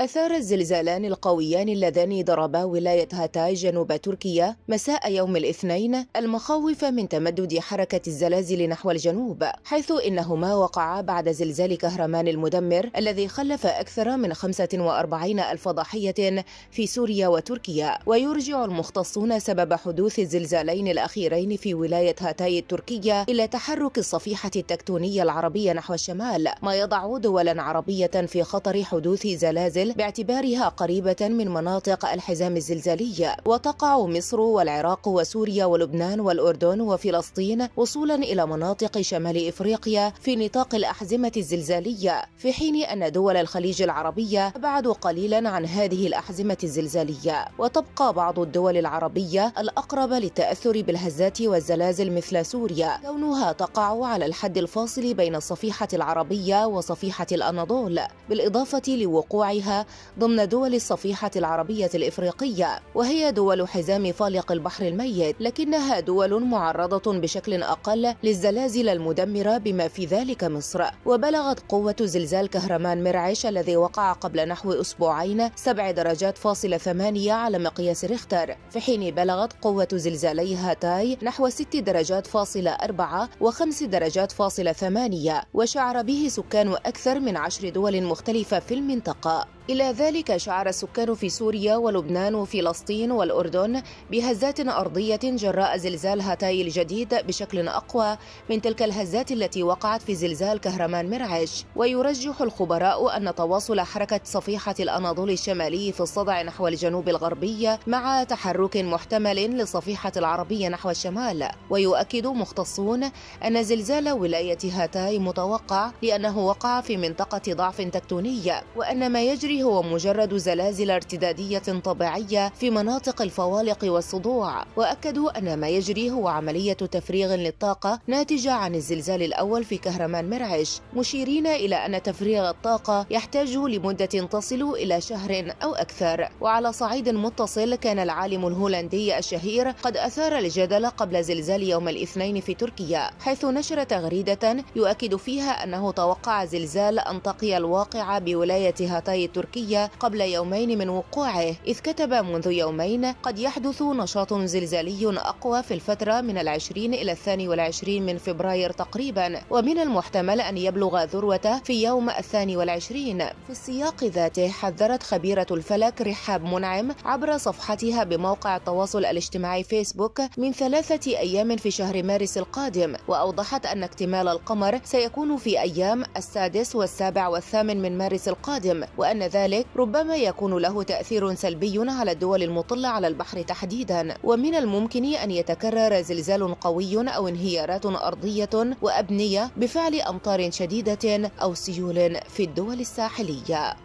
أثار الزلزالان القويان اللذان ضربا ولاية هاتاي جنوب تركيا مساء يوم الاثنين المخاوف من تمدد حركة الزلازل نحو الجنوب حيث إنهما وقعا بعد زلزال كهرمان المدمر الذي خلف أكثر من 45 ألف ضحية في سوريا وتركيا ويرجع المختصون سبب حدوث الزلزالين الأخيرين في ولاية هاتاي التركية إلى تحرك الصفيحة التكتونية العربية نحو الشمال ما يضع دولا عربية في خطر حدوث زلازل المنزل باعتبارها قريبة من مناطق الحزام الزلزالي وتقع مصر والعراق وسوريا ولبنان والأردن وفلسطين وصولا إلى مناطق شمال إفريقيا في نطاق الأحزمة الزلزالية في حين أن دول الخليج العربية أبعد قليلا عن هذه الأحزمة الزلزالية وتبقى بعض الدول العربية الأقرب للتأثر بالهزات والزلازل مثل سوريا كونها تقع على الحد الفاصل بين الصفيحة العربية وصفيحة الأناضول بالإضافة لوقوعها ضمن دول الصفيحة العربية الإفريقية وهي دول حزام فالق البحر الميت لكنها دول معرضة بشكل أقل للزلازل المدمرة بما في ذلك مصر وبلغت قوة زلزال كهرمان مرعش الذي وقع قبل نحو أسبوعين سبع درجات فاصلة ثمانية على مقياس ريختر في حين بلغت قوة زلزالي هاتاي نحو ست درجات فاصلة أربعة وخمس درجات فاصلة ثمانية وشعر به سكان أكثر من عشر دول مختلفة في المنطقة إلى ذلك شعر السكان في سوريا ولبنان وفلسطين والأردن بهزات أرضية جراء زلزال هاتاي الجديد بشكل أقوى من تلك الهزات التي وقعت في زلزال كهرمان مرعش ويرجح الخبراء أن تواصل حركة صفيحة الأناضول الشمالي في الصدع نحو الجنوب الغربي مع تحرك محتمل للصفيحة العربية نحو الشمال ويؤكد مختصون أن زلزال ولاية هاتاي متوقع لأنه وقع في منطقة ضعف تكتونية وأن ما يجري هو مجرد زلازل ارتدادية طبيعية في مناطق الفوالق والصدوع وأكدوا أن ما يجري هو عملية تفريغ للطاقة ناتجة عن الزلزال الأول في كهرمان مرعش مشيرين إلى أن تفريغ الطاقة يحتاج لمدة تصل إلى شهر أو أكثر وعلى صعيد متصل كان العالم الهولندي الشهير قد أثار الجدل قبل زلزال يوم الاثنين في تركيا حيث نشر تغريدة يؤكد فيها أنه توقع زلزال أنطاقيا الواقعة بولاية هاتاي التركية التركية قبل يومين من وقوعه إذ كتب منذ يومين قد يحدث نشاط زلزالي أقوى في الفترة من العشرين إلى الثاني والعشرين من فبراير تقريبا ومن المحتمل أن يبلغ ذروته في يوم الثاني والعشرين في السياق ذاته حذرت خبيرة الفلك رحاب منعم عبر صفحتها بموقع التواصل الاجتماعي فيسبوك من ثلاثة أيام في شهر مارس القادم وأوضحت أن اكتمال القمر سيكون في أيام السادس والسابع والثامن من مارس القادم وأن ذلك ربما يكون له تأثير سلبي على الدول المطلة على البحر تحديدا ومن الممكن أن يتكرر زلزال قوي أو انهيارات أرضية وأبنية بفعل أمطار شديدة أو سيول في الدول الساحلية